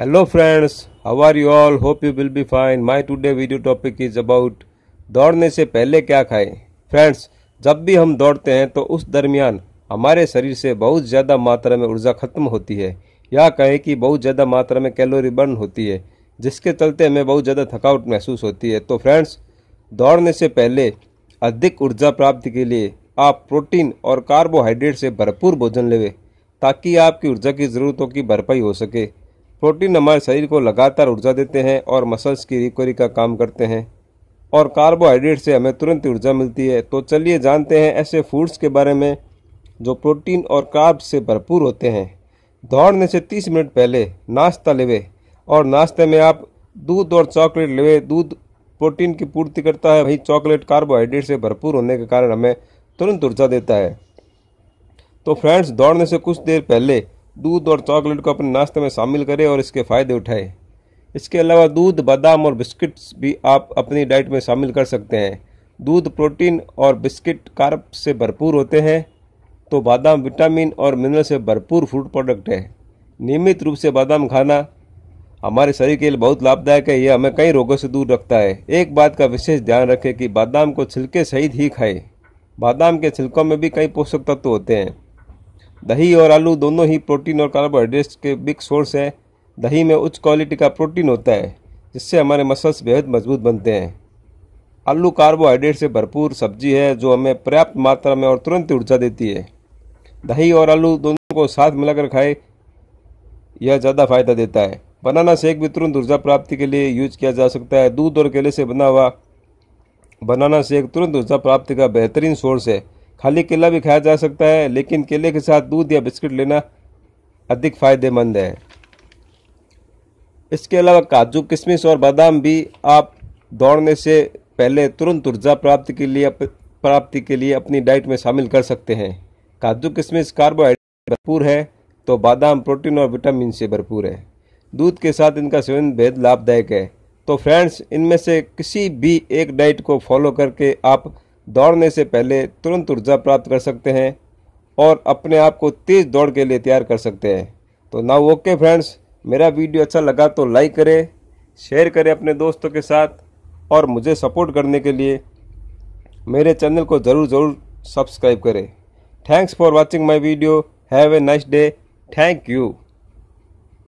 hello friends how are you all hope you will be fine my today video topic is about दौड़ने से पहले क्या खाएं friends जब भी हम दौड़ते हैं तो उस दरमियान हमारे शरीर से बहुत ज़्यादा मात्रा में ऊर्जा खत्म होती है या कहें कि बहुत ज़्यादा मात्रा में कैलोरी बर्न होती है जिसके चलते हमें बहुत ज़्यादा थकावट महसूस होती है तो फ्रेंड्स दौड़ने से पहले अधिक ऊर्जा प्राप्ति के लिए आप प्रोटीन और कार्बोहाइड्रेट से भरपूर भोजन लेवे ताकि आपकी ऊर्जा की ज़रूरतों की भरपाई हो सके प्रोटीन हमारे शरीर को लगातार ऊर्जा देते हैं और मसल्स की रिकवरी का काम करते हैं और कार्बोहाइड्रेट से हमें तुरंत ऊर्जा मिलती है तो चलिए जानते हैं ऐसे फूड्स के बारे में जो प्रोटीन और कार्ब से भरपूर होते हैं दौड़ने से 30 मिनट पहले नाश्ता लेवे और नाश्ते में आप दूध और चॉकलेट लेवे दूध प्रोटीन की पूर्ति करता है वही चॉकलेट कार्बोहाइड्रेट से भरपूर होने के कारण हमें तुरंत ऊर्जा देता है तो फ्रेंड्स दौड़ने से कुछ देर पहले दूध और चॉकलेट को अपने नाश्ते में शामिल करें और इसके फ़ायदे उठाएं इसके अलावा दूध बादाम और बिस्किट्स भी आप अपनी डाइट में शामिल कर सकते हैं दूध प्रोटीन और बिस्किट कार्ब से भरपूर होते हैं तो बादाम विटामिन और मिनरल से भरपूर फूड प्रोडक्ट है नियमित रूप से बादाम खाना हमारे शरीर के लिए बहुत लाभदायक है यह हमें कई रोगों से दूर रखता है एक बात का विशेष ध्यान रखें कि बादाम को छिलके सहित ही खाएं बादाम के छिलकों में भी कई पोषक तत्व होते हैं दही और आलू दोनों ही प्रोटीन और कार्बोहाइड्रेट्स के बिग सोर्स हैं दही में उच्च क्वालिटी का प्रोटीन होता है जिससे हमारे मसल्स बेहद मजबूत बनते हैं आलू कार्बोहाइड्रेट से भरपूर सब्जी है जो हमें पर्याप्त मात्रा में और तुरंत ऊर्जा देती है दही और आलू दोनों को साथ मिलाकर खाए यह ज़्यादा फायदा देता है बनाना शेक भी तुरंत ऊर्जा प्राप्ति के लिए यूज किया जा सकता है दूध और केले से बना हुआ बनाना शेक तुरंत ऊर्जा प्राप्ति का बेहतरीन सोर्स है खाली केला भी खाया जा सकता है लेकिन केले के साथ दूध या बिस्किट लेना अधिक फायदेमंद है इसके अलावा काजू किशमिश और बादाम भी आप दौड़ने से पहले तुरंत ऊर्जा प्राप्ति के लिए प्राप्ति के लिए अपनी डाइट में शामिल कर सकते हैं काजू किशमिश कार्बोहाइड्रेट भरपूर है तो बादाम प्रोटीन और विटामिन से भरपूर है दूध के साथ इनका सेवन बेहद लाभदायक है तो फ्रेंड्स इनमें से किसी भी एक डाइट को फॉलो करके आप दौड़ने से पहले तुरंत ऊर्जा प्राप्त कर सकते हैं और अपने आप को तेज़ दौड़ के लिए तैयार कर सकते हैं तो नाउ ओके फ्रेंड्स मेरा वीडियो अच्छा लगा तो लाइक करें शेयर करें अपने दोस्तों के साथ और मुझे सपोर्ट करने के लिए मेरे चैनल को ज़रूर ज़रूर सब्सक्राइब करें thanks for watching my video have a nice day thank you